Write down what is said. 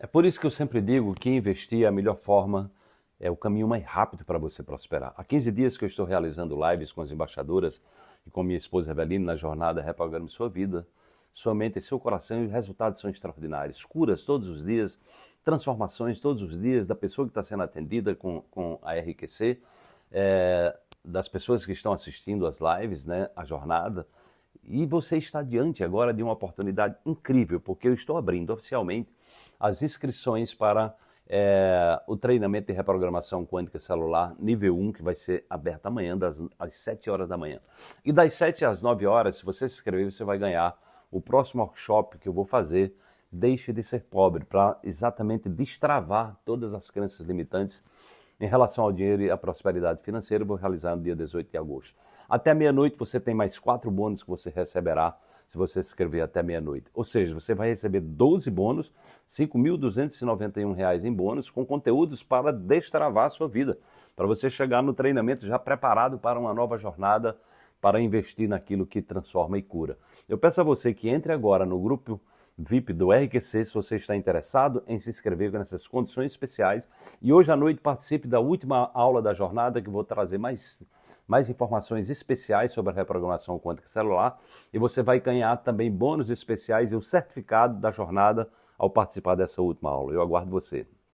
É por isso que eu sempre digo que investir é a melhor forma, é o caminho mais rápido para você prosperar. Há 15 dias que eu estou realizando lives com as embaixadoras e com minha esposa Eveline na jornada Reprograme Sua Vida, sua mente e seu coração, e os resultados são extraordinários. Curas todos os dias, transformações todos os dias da pessoa que está sendo atendida com, com a RQC, é, eh, das pessoas que estão assistindo as lives, né, a jornada, e você está diante agora de uma oportunidade incrível, porque eu estou abrindo oficialmente as inscrições para é, o treinamento de reprogramação quântica celular nível 1, que vai ser aberto amanhã, das, às 7 horas da manhã. E das 7 às 9 horas, se você se inscrever, você vai ganhar o próximo workshop que eu vou fazer, Deixe de Ser Pobre, para exatamente destravar todas as crenças limitantes em relação ao dinheiro e à prosperidade financeira. Vou realizar no dia 18 de agosto. Até meia-noite você tem mais quatro bônus que você receberá se você se inscrever até meia-noite. Ou seja, você vai receber 12 bônus, R$ 5.291 em bônus, com conteúdos para destravar a sua vida, para você chegar no treinamento já preparado para uma nova jornada, para investir naquilo que transforma e cura. Eu peço a você que entre agora no grupo VIP do RQC se você está interessado em se inscrever nessas condições especiais. E hoje à noite participe da última aula da jornada que vou trazer mais, mais informações especiais sobre a reprogramação quântica celular e você vai ganhar também bônus especiais e o certificado da jornada ao participar dessa última aula. Eu aguardo você.